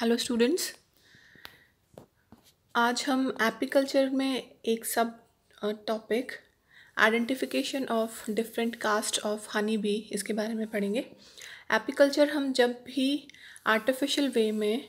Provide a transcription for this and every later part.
hello students आज हम apiculture में एक sub topic identification of different caste of honey bee इसके बारे में पढ़ेंगे एपिकल्चर हम जब भी आर्टिफिशियल वे में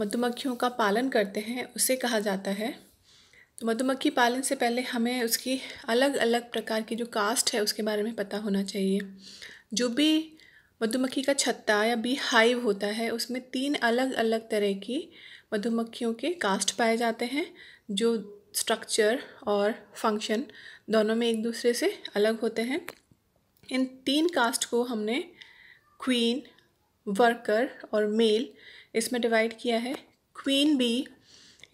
मधुमक्खियों का पालन करते हैं उसे कहा जाता है तो मधुमक्खी पालन से पहले हमें उसकी अलग अलग प्रकार की जो कास्ट है उसके बारे में पता होना चाहिए जो भी मधुमक्खी का छत्ता या बी हाइव होता है उसमें तीन अलग अलग तरह की मधुमक्खियों के कास्ट पाए जाते हैं जो स्ट्रक्चर और फंक्शन दोनों में एक दूसरे से अलग होते हैं इन तीन कास्ट को हमने क्वीन वर्कर और मेल इसमें डिवाइड किया है क्वीन बी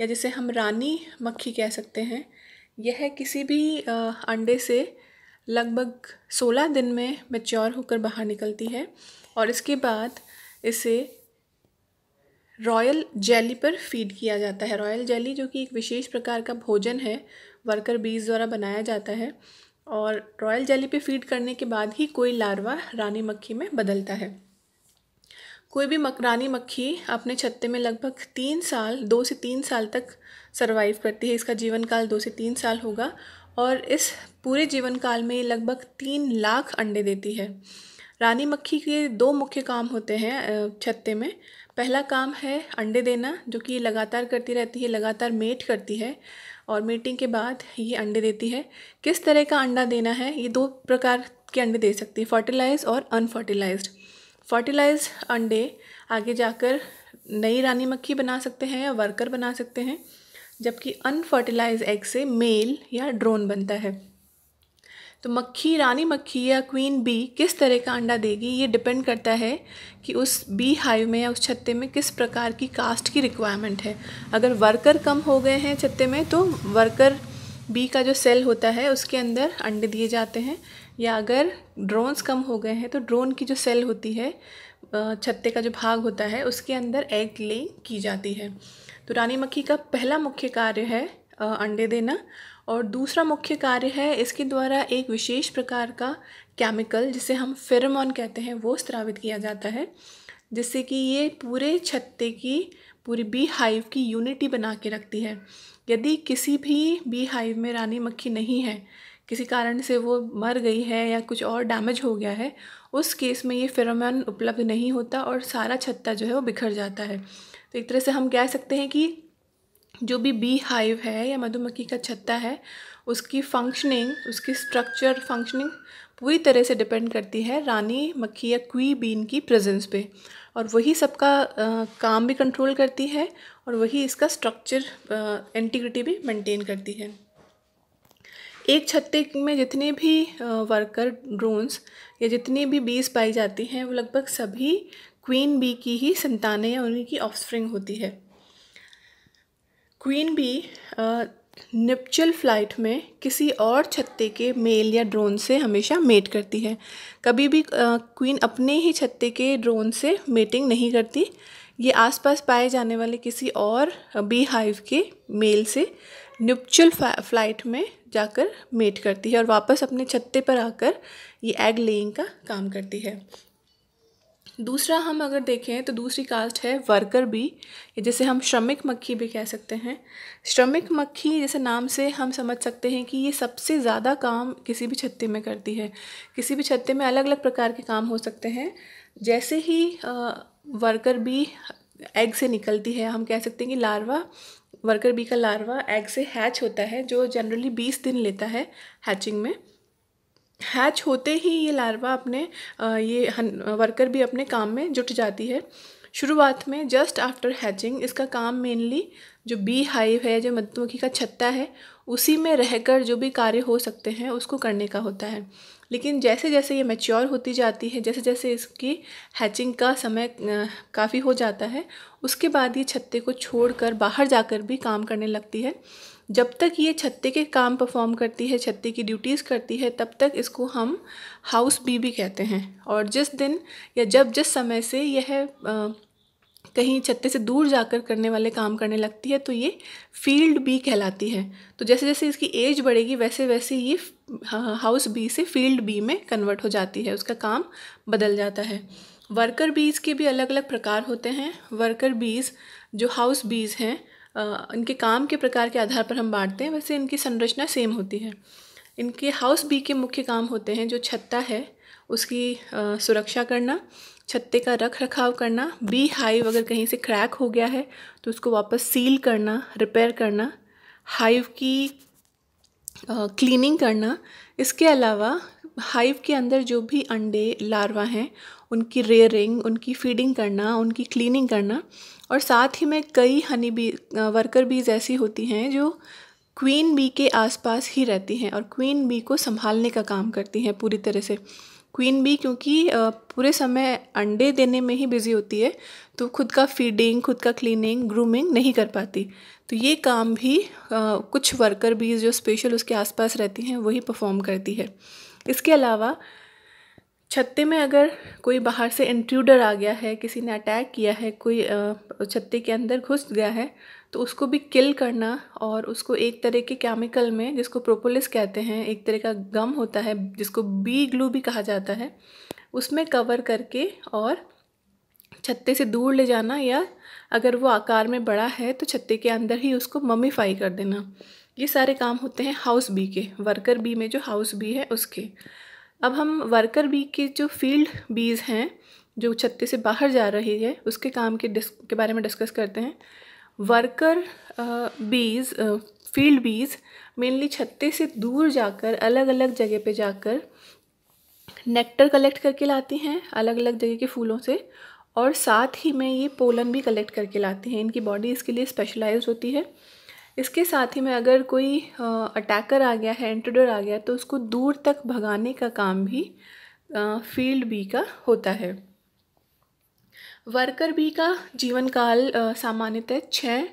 या जिसे हम रानी मक्खी कह सकते हैं यह किसी भी अंडे से लगभग 16 दिन में मेच्योर होकर बाहर निकलती है और इसके बाद इसे रॉयल जेली पर फीड किया जाता है रॉयल जेली जो कि एक विशेष प्रकार का भोजन है वर्कर बीज द्वारा बनाया जाता है और रॉयल जेली पे फीड करने के बाद ही कोई लार्वा रानी मक्खी में बदलता है कोई भी मक रानी मक्खी अपने छत्ते में लगभग तीन साल दो से तीन साल तक सर्वाइव करती है इसका जीवन काल दो से तीन साल होगा और इस पूरे जीवन काल में ये लगभग तीन लाख अंडे देती है रानी मक्खी के दो मुख्य काम होते हैं छत्ते में पहला काम है अंडे देना जो कि लगातार करती रहती है लगातार मेट करती है और मेटिंग के बाद ये अंडे देती है किस तरह का अंडा देना है ये दो प्रकार के अंडे दे सकती है फर्टिलाइज और अनफर्टिलाइज्ड फर्टिलाइज अंडे आगे जाकर नई रानी मक्खी बना सकते हैं या वर्कर बना सकते हैं जबकि अनफर्टिलाइज एग से मेल या ड्रोन बनता है तो मक्खी रानी मक्खी या क्वीन बी किस तरह का अंडा देगी ये डिपेंड करता है कि उस बी हाइव में या उस छत्ते में किस प्रकार की कास्ट की रिक्वायरमेंट है अगर वर्कर कम हो गए हैं छत्ते में तो वर्कर बी का जो सेल होता है उसके अंदर अंडे दिए जाते हैं या अगर ड्रोन्स कम हो गए हैं तो ड्रोन की जो सेल होती है छत्ते का जो भाग होता है उसके अंदर एग ले की जाती है तो रानी मक्खी का पहला मुख्य कार्य है अंडे देना और दूसरा मुख्य कार्य है इसके द्वारा एक विशेष प्रकार का केमिकल जिसे हम फेरमोन कहते हैं वो स्त्रावित किया जाता है जिससे कि ये पूरे छत्ते की पूरी बी हाइव की यूनिटी बना के रखती है यदि किसी भी बी हाइव में रानी मक्खी नहीं है किसी कारण से वो मर गई है या कुछ और डैमेज हो गया है उस केस में ये फेरोमोन उपलब्ध नहीं होता और सारा छत्ता जो है वो बिखर जाता है तो एक तरह से हम कह सकते हैं कि जो भी बी हाइव है या मधुमक्खी का छत्ता है उसकी फंक्शनिंग उसकी स्ट्रक्चर फंक्शनिंग पूरी तरह से डिपेंड करती है रानी मक्खी या क्वी बीन की प्रेजेंस पे और वही सबका काम भी कंट्रोल करती है और वही इसका स्ट्रक्चर इंटीग्रिटी भी मेंटेन करती है एक छत्ते में जितने भी वर्कर ड्रोन्स या जितनी भी बीज पाई जाती हैं वो लगभग सभी क्वीन बी की ही संतानें या उनकी ऑफस्प्रिंग होती है क्वीन बी निपचल फ्लाइट में किसी और छत्ते के मेल या ड्रोन से हमेशा मेट करती है कभी भी क्वीन अपने ही छत्ते के ड्रोन से मेटिंग नहीं करती ये आसपास पाए जाने वाले किसी और बी हाइव के मेल से न्यूपचुल फ्लाइट में जाकर मेट करती है और वापस अपने छत्ते पर आकर ये एग लेइंग का काम करती है दूसरा हम अगर देखें तो दूसरी कास्ट है वर्कर बी जैसे हम श्रमिक मक्खी भी कह सकते हैं श्रमिक मक्खी जैसे नाम से हम समझ सकते हैं कि ये सबसे ज़्यादा काम किसी भी छत्ते में करती है किसी भी छत्ते में अलग अलग प्रकार के काम हो सकते हैं जैसे ही वर्कर बी एग से निकलती है हम कह सकते हैं कि लार्वा वर्कर बी का लार्वा एग से हैच होता है जो जनरली बीस दिन लेता है हैचिंग में हैच होते ही ये लार्वा अपने ये वर्कर भी अपने काम में जुट जाती है शुरुआत में जस्ट आफ्टर हैचिंग इसका काम मेनली जो बी हाइव है जो मधुमक्खी का छत्ता है उसी में रहकर जो भी कार्य हो सकते हैं उसको करने का होता है लेकिन जैसे जैसे ये मेच्योर होती जाती है जैसे जैसे इसकी हैचिंग का समय काफ़ी हो जाता है उसके बाद ये छत्ते को छोड़कर बाहर जाकर भी काम करने लगती है जब तक ये छत्ते के काम परफॉर्म करती है छत्ते की ड्यूटीज़ करती है तब तक इसको हम हाउस बी भी कहते हैं और जिस दिन या जब जिस समय से यह कहीं छत्ते से दूर जाकर करने वाले काम करने लगती है तो ये फील्ड बी कहलाती है तो जैसे जैसे इसकी एज बढ़ेगी वैसे वैसे ये हाउस बी से फील्ड बी में कन्वर्ट हो जाती है उसका काम बदल जाता है वर्कर बीज के भी अलग अलग प्रकार होते हैं वर्कर बीज जो हाउस बीज हैं इनके काम के प्रकार के आधार पर हम बांटते हैं वैसे इनकी संरचना सेम होती है इनके हाउस बी के मुख्य काम होते हैं जो छत्ता है उसकी सुरक्षा करना छत्ते का रख रखाव करना बी हाइव अगर कहीं से क्रैक हो गया है तो उसको वापस सील करना रिपेयर करना हाइव की क्लीनिंग करना इसके अलावा हाइव के अंदर जो भी अंडे लार्वा हैं उनकी रेयरिंग उनकी फीडिंग करना उनकी क्लीनिंग करना और साथ ही में कई हनी बी वर्कर बीज ऐसी होती हैं जो क्वीन बी के आसपास ही रहती हैं और क्वीन बी को संभालने का काम करती हैं पूरी तरह से क्वीन बी क्योंकि पूरे समय अंडे देने में ही बिज़ी होती है तो खुद का फीडिंग खुद का क्लीनिंग ग्रूमिंग नहीं कर पाती तो ये काम भी आ, कुछ वर्कर बीज जो स्पेशल उसके आसपास रहती हैं वही परफॉर्म करती है इसके अलावा छत्ते में अगर कोई बाहर से इंट्रूडर आ गया है किसी ने अटैक किया है कोई छत्ते के अंदर घुस गया है तो उसको भी किल करना और उसको एक तरह के केमिकल में जिसको प्रोपोलिस कहते हैं एक तरह का गम होता है जिसको बी ग्लू भी कहा जाता है उसमें कवर करके और छत्ते से दूर ले जाना या अगर वो आकार में बड़ा है तो छत्ते के अंदर ही उसको ममीफाई कर देना ये सारे काम होते हैं हाउस बी के वर्कर बी में जो हाउस बी है उसके अब हम वर्कर बी के जो फील्ड बीज हैं जो छत्ते से बाहर जा रही है उसके काम के डिस के बारे में डिस्कस करते हैं वर्कर बीज फील्ड बीज मेनली छत्ते से दूर जाकर अलग अलग जगह पे जाकर नेक्टर कलेक्ट करके लाती हैं अलग अलग जगह के फूलों से और साथ ही में ये पोलन भी कलेक्ट करके लाती हैं इनकी बॉडी इसके लिए स्पेशलाइज होती है इसके साथ ही में अगर कोई अटैकर आ गया है एंट्रोडर आ गया तो उसको दूर तक भगाने का काम भी फील्ड बी का होता है वर्कर बी का जीवन काल सामान्यतः छः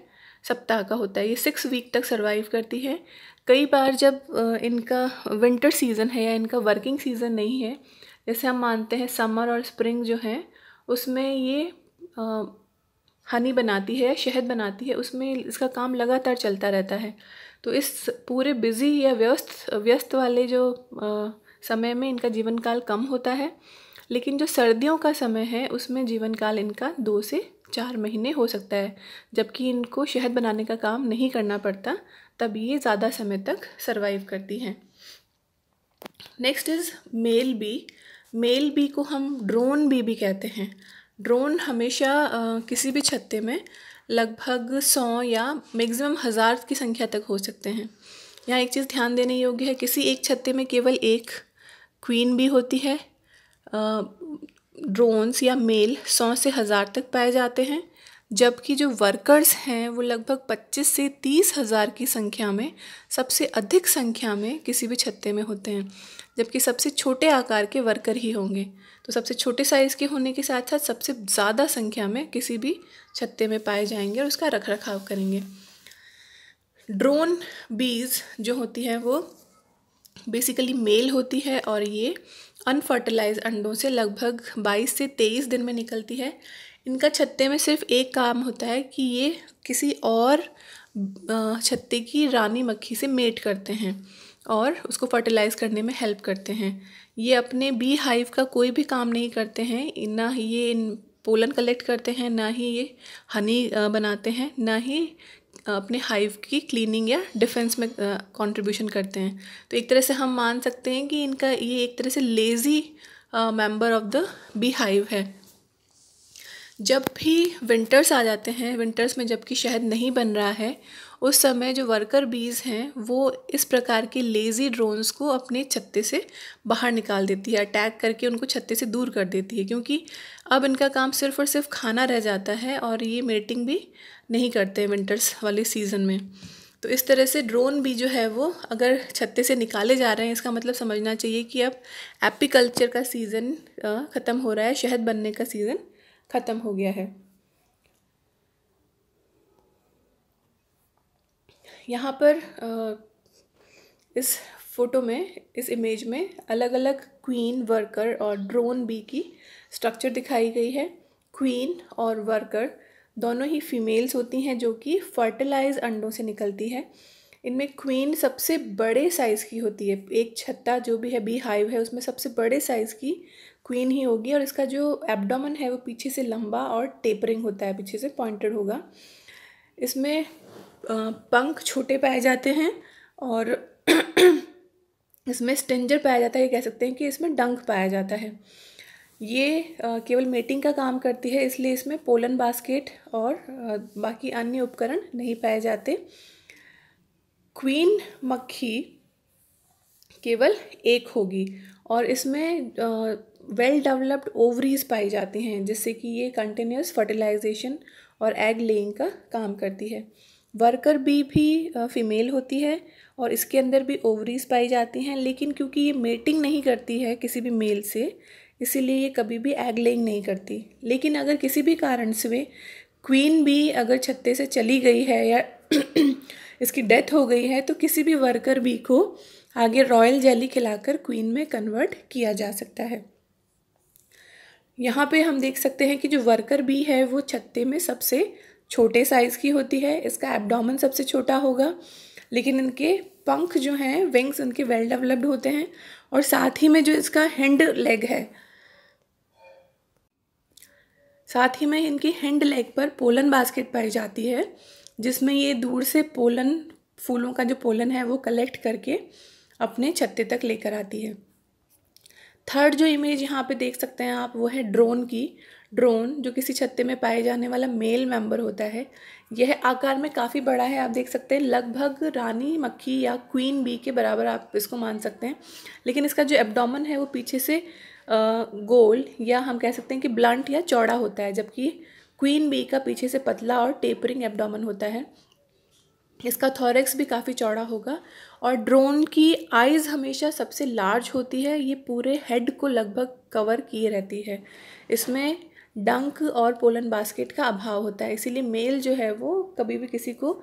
सप्ताह का होता है ये सिक्स वीक तक सर्वाइव करती है कई बार जब इनका विंटर सीज़न है या इनका वर्किंग सीज़न नहीं है जैसे हम मानते हैं समर और स्प्रिंग जो है उसमें ये हनी बनाती है शहद बनाती है उसमें इसका काम लगातार चलता रहता है तो इस पूरे बिज़ी या व्यस्त व्यस्त वाले जो आ, समय में इनका जीवन काल कम होता है लेकिन जो सर्दियों का समय है उसमें जीवन काल इनका दो से चार महीने हो सकता है जबकि इनको शहद बनाने का काम नहीं करना पड़ता तब ये ज़्यादा समय तक सर्वाइव करती हैं next is male bee male bee को हम ड्रोन बी भी कहते हैं ड्रोन हमेशा किसी भी छत्ते में लगभग सौ या मैक्सिमम हज़ार की संख्या तक हो सकते हैं यहाँ एक चीज़ ध्यान देने योग्य है किसी एक छत्ते में केवल एक क्वीन भी होती है ड्रोन्स या मेल सौ से हज़ार तक पाए जाते हैं जबकि जो वर्कर्स हैं वो लगभग पच्चीस से तीस हज़ार की संख्या में सबसे अधिक संख्या में किसी भी छत्ते में होते हैं जबकि सबसे छोटे आकार के वर्कर ही होंगे तो सबसे छोटे साइज़ के होने के साथ साथ सबसे ज़्यादा संख्या में किसी भी छत्ते में पाए जाएंगे और उसका रख रखाव करेंगे ड्रोन बीज जो होती हैं वो बेसिकली मेल होती है और ये अनफर्टिलाइज अंडों से लगभग 22 से 23 दिन में निकलती है इनका छत्ते में सिर्फ एक काम होता है कि ये किसी और छत्ते की रानी मक्खी से मेट करते हैं और उसको फर्टिलाइज़ करने में हेल्प करते हैं ये अपने बी हाइव का कोई भी काम नहीं करते हैं ना ही ये पोलन कलेक्ट करते हैं ना ही ये हनी बनाते हैं ना ही अपने हाइव की क्लीनिंग या डिफेंस में कंट्रीब्यूशन करते हैं तो एक तरह से हम मान सकते हैं कि इनका ये एक तरह से lazy member of the bee hive है जब भी विंटर्स आ जाते हैं विंटर्स में जबकि शहद नहीं बन रहा है उस समय जो वर्कर बीज हैं वो इस प्रकार के लेज़ी ड्रोन्स को अपने छत्ते से बाहर निकाल देती है अटैक करके उनको छत्ते से दूर कर देती है क्योंकि अब इनका काम सिर्फ और सिर्फ खाना रह जाता है और ये मेटिंग भी नहीं करते विंटर्स वाले सीज़न में तो इस तरह से ड्रोन भी जो है वो अगर छत्ते से निकाले जा रहे हैं इसका मतलब समझना चाहिए कि अब एपीकल्चर का सीज़न ख़त्म हो रहा है शहद बनने का सीज़न ख़त्म हो गया है यहाँ पर इस फोटो में इस इमेज में अलग अलग क्वीन वर्कर और ड्रोन बी की स्ट्रक्चर दिखाई गई है क्वीन और वर्कर दोनों ही फीमेल्स होती हैं जो कि फर्टिलाइज अंडों से निकलती है इनमें क्वीन सबसे बड़े साइज़ की होती है एक छत्ता जो भी है बी हाइव है उसमें सबसे बड़े साइज़ की क्वीन ही होगी और इसका जो एब्डोमन है वो पीछे से लंबा और टेपरिंग होता है पीछे से पॉइंटेड होगा इसमें पंख छोटे पाए जाते हैं और इसमें स्टेंजर पाया जाता है ये कह सकते हैं कि इसमें डंक पाया जाता है ये केवल मेटिंग का काम करती है इसलिए इसमें पोलन बास्केट और बाकी अन्य उपकरण नहीं पाए जाते क्वीन मक्खी केवल एक होगी और इसमें वेल डेवलप्ड ओवरीज पाई जाती हैं जिससे कि ये कंटिन्यूस फर्टिलाइजेशन और एग लेइंग का काम करती है वर्कर बी भी फीमेल होती है और इसके अंदर भी ओवरीज पाई जाती हैं लेकिन क्योंकि ये मेटिंग नहीं करती है किसी भी मेल से इसीलिए ये कभी भी एग लेइंग नहीं करती लेकिन अगर किसी भी कारण से क्वीन भी अगर छत्ते से चली गई है या इसकी डेथ हो गई है तो किसी भी वर्कर बी को आगे रॉयल जेली खिलाकर क्वीन में कन्वर्ट किया जा सकता है यहाँ पे हम देख सकते हैं कि जो वर्कर बी है वो छत्ते में सबसे छोटे साइज़ की होती है इसका एबडामन सबसे छोटा होगा लेकिन इनके पंख जो हैं विंग्स उनके वेल डेवलप्ड होते हैं और साथ ही में जो इसका हैंड लेग है साथ ही में इनकी हैंड लेग पर पोलन बास्केट पाई जाती है जिसमें ये दूर से पोलन फूलों का जो पोलन है वो कलेक्ट करके अपने छत्ते तक लेकर आती है थर्ड जो इमेज यहाँ पे देख सकते हैं आप वो है ड्रोन की ड्रोन जो किसी छत्ते में पाए जाने वाला मेल मेंबर होता है यह आकार में काफ़ी बड़ा है आप देख सकते हैं लगभग रानी मक्खी या क्वीन बी के बराबर आप इसको मान सकते हैं लेकिन इसका जो एब्डोमन है वो पीछे से गोल या हम कह सकते हैं कि ब्लंट या चौड़ा होता है जबकि क्वीन बी का पीछे से पतला और टेपरिंग एबडामन होता है इसका थॉरेक्स भी काफ़ी चौड़ा होगा और ड्रोन की आइज़ हमेशा सबसे लार्ज होती है ये पूरे हेड को लगभग कवर किए रहती है इसमें डंक और पोलन बास्केट का अभाव होता है इसीलिए मेल जो है वो कभी भी किसी को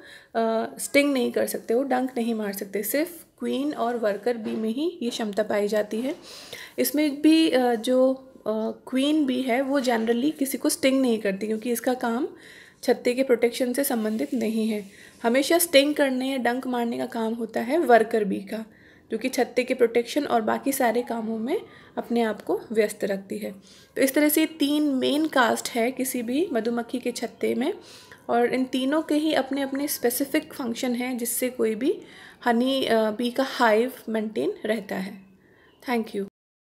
स्टिंग नहीं कर सकते वो डंक नहीं मार सकते सिर्फ क्वीन और वर्कर बी में ही ये क्षमता पाई जाती है इसमें भी जो क्वीन बी है वो जनरली किसी को स्टिंग नहीं करती क्योंकि इसका काम छत्ते के प्रोटेक्शन से संबंधित नहीं है हमेशा स्टिंग करने या डंक मारने का काम होता है वर्कर बी का जो कि छत्ते के प्रोटेक्शन और बाकी सारे कामों में अपने आप को व्यस्त रखती है तो इस तरह से तीन मेन कास्ट है किसी भी मधुमक्खी के छत्ते में और इन तीनों के ही अपने अपने स्पेसिफिक फंक्शन हैं जिससे कोई भी हनी बी का हाइव मेंटेन रहता है थैंक यू